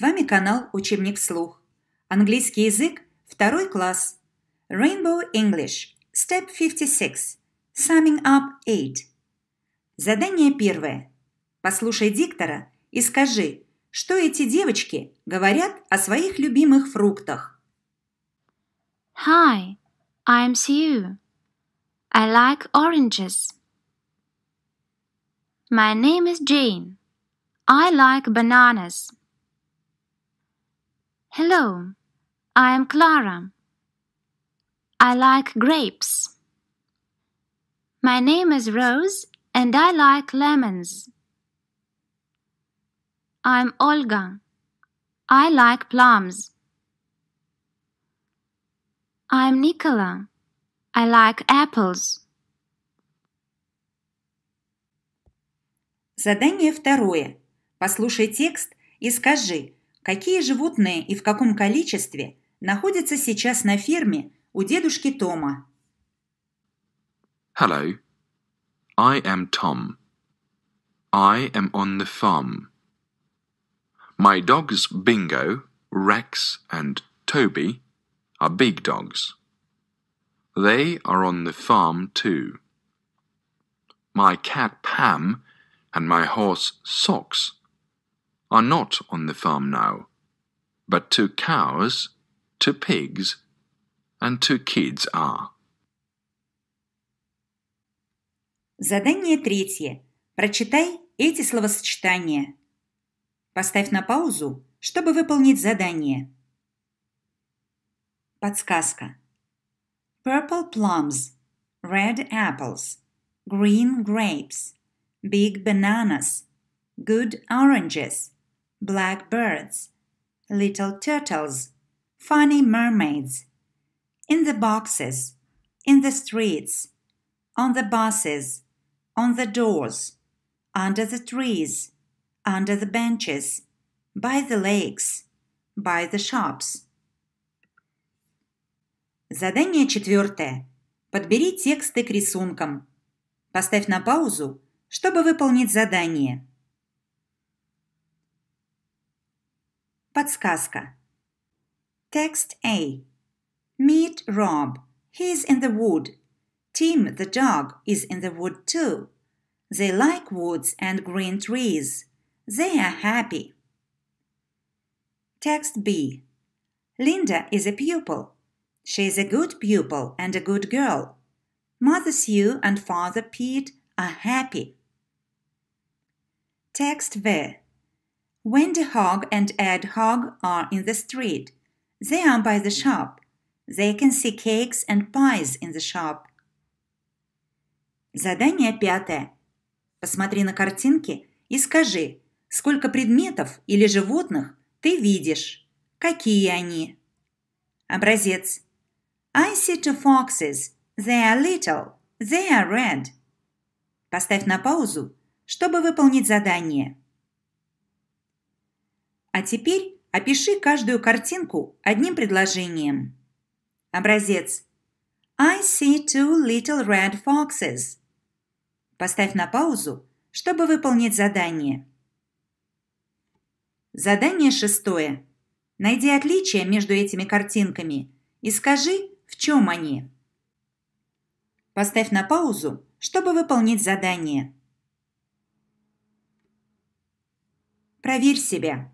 С вами канал «Учебник вслух». Английский язык, второй класс. Rainbow English, Step 56, Summing Up 8. Задание первое. Послушай диктора и скажи, что эти девочки говорят о своих любимых фруктах. Hi, I'm Sue. I like oranges. My name is Jane. I like bananas. Hello, I am Clara. I like grapes. My name is Rose and I like lemons. I'm Olga. I like plums. I'm Nicola. I like apples. Задание второе. Послушай текст и скажи – какие животные и в каком количестве находятся сейчас на ферме у дедушки Тома. Hello, I am Tom. I am on the farm. My dogs Bingo, Rex and Toby are big dogs. They are on the farm too. My cat Pam and my horse Socks are not on the farm now, but two cows, two pigs, and two kids are. Задание третье. Прочитай эти словосочетания. Поставь на паузу, чтобы выполнить задание. Подсказка. Purple plums, red apples, green grapes, big bananas, good oranges – black birds, little turtles, funny mermaids, in the boxes, in the streets, on the buses, on the doors, under the trees, under the benches, by the lakes, by the shops. Задание четвертое. Подбери тексты к рисункам. Поставь на паузу, чтобы выполнить задание. Подсказка. Text A. Meet Rob. He's in the wood. Tim the dog is in the wood too. They like woods and green trees. They are happy. Text B. Linda is a pupil. She is a good pupil and a good girl. Mother Sue and Father Pete are happy. Text V. Wendy Hogg and Ed Hogg are in the street. They are by the shop. They can see cakes and pies in the shop. Задание пятое. Посмотри на картинки и скажи, сколько предметов или животных ты видишь, какие они. Образец. I see two foxes. They are little. They are red. Поставь на паузу, чтобы выполнить задание. А теперь опиши каждую картинку одним предложением. Образец. I see two little red foxes. Поставь на паузу, чтобы выполнить задание. Задание шестое. Найди отличия между этими картинками и скажи, в чем они. Поставь на паузу, чтобы выполнить задание. Проверь себя.